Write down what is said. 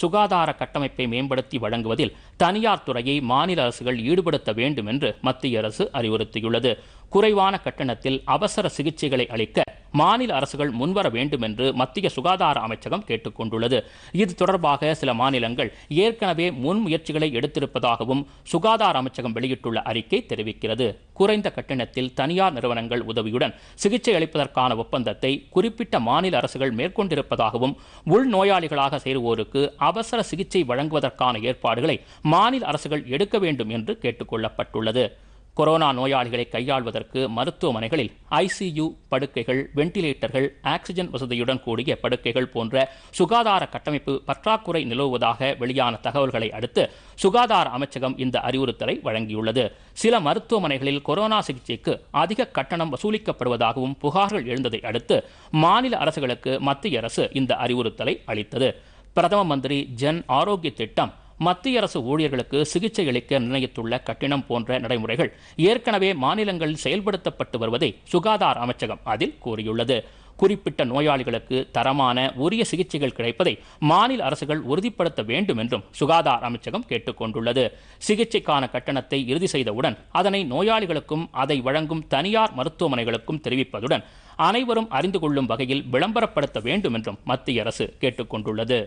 சுகாதார கட்டமைப்பை மேம்படுத்தி வழங்குவதில் தனியார் துறையை மாநில அரசுகள் ஈடுபடுத்த வேண்டும் என்று மத்திய அரசு அறிவுறுத்தியுள்ளது குறைவான கட்டணத்தில் அவசர சிகிச்சைகளை அளிக்க மாநில அரசுகள் முன்வர வேண்டும் என்று மத்திய சுகாதார அமைச்சகம் கேட்டுக் கொண்டுள்ளது இது தொடர்பாக சில மாநிலங்கள் ஏற்கனவே முன்முயற்சிகளை எடுத்திருப்பதாகவும் சுகாதார அமைச்சகம் வெளியிட்டுள்ள அறிக்கை தெரிவிக்கிறது குறைந்த கட்டணத்தில் தனியார் நிறுவனங்கள் உதவியுடன் சிகிச்சை அளிப்பதற்கான ஒப்பந்தத்தை குறிப்பிட்ட மாநில அரசுகள் மேற்கொண்டிருப்பதாகவும் உள்நோயாளிகளாக சேருவோருக்கு அவசர சிகிச்சை வழங்குவதற்கான ஏற்பாடுகளை மாநில அரசுகள் எடுக்க வேண்டும் என்று கேட்டுக்கொள்ளப்பட்டுள்ளது கொரோனா நோயாளிகளை கையாள்வதற்கு மருத்துவமனைகளில் ஐசியு படுக்கைகள் வெண்டிலேட்டர்கள் ஆக்சிஜன் வசதியுடன் கூடிய படுக்கைகள் போன்ற சுகாதார கட்டமைப்பு பற்றாக்குறை நிலவுவதாக வெளியான தகவல்களை அடுத்து சுகாதார அமைச்சகம் இந்த அறிவுறுத்தலை வழங்கியுள்ளது சில மருத்துவமனைகளில் கொரோனா சிகிச்சைக்கு அதிக கட்டணம் வசூலிக்கப்படுவதாகவும் புகார்கள் எழுந்ததை அடுத்து மாநில அரசுகளுக்கு மத்திய அரசு இந்த அறிவுறுத்தலை அளித்தது பிரதம மந்திரி ஜன் ஆரோக்கிய திட்டம் மத்திய அரசு ஊழியர்களுக்கு சிகிச்சை அளிக்க நிர்ணயித்துள்ள கட்டணம் போன்ற நடைமுறைகள் ஏற்கனவே மாநிலங்களில் செயல்படுத்தப்பட்டு வருவதை சுகாதார அமைச்சகம் அதில் கூறியுள்ளது குறிப்பிட்ட நோயாளிகளுக்கு தரமான உரிய சிகிச்சைகள் கிடைப்பதை மாநில அரசுகள் உறுதிப்படுத்த வேண்டும் என்றும் சுகாதார அமைச்சகம் கேட்டுக்கொண்டுள்ளது சிகிச்சைக்கான கட்டணத்தை இறுதி செய்தவுடன் அதனை நோயாளிகளுக்கும் அதை வழங்கும் தனியார் மருத்துவமனைகளுக்கும் தெரிவிப்பதுடன் அனைவரும் அறிந்து கொள்ளும் வகையில் விளம்பரப்படுத்த வேண்டும் என்றும் மத்திய அரசு கேட்டுக்கொண்டுள்ளது